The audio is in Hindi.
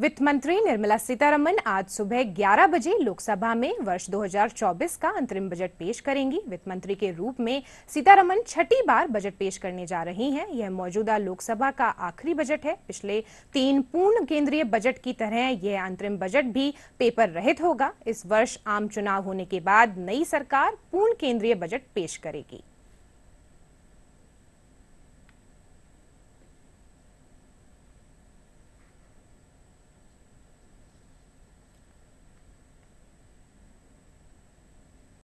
वित्त मंत्री निर्मला सीतारमन आज सुबह 11 बजे लोकसभा में वर्ष 2024 का अंतरिम बजट पेश करेंगी वित्त मंत्री के रूप में सीतारमन छठी बार बजट पेश करने जा रही हैं यह मौजूदा लोकसभा का आखिरी बजट है पिछले तीन पूर्ण केंद्रीय बजट की तरह यह अंतरिम बजट भी पेपर रहित होगा इस वर्ष आम चुनाव होने के बाद नई सरकार पूर्ण केंद्रीय बजट पेश करेगी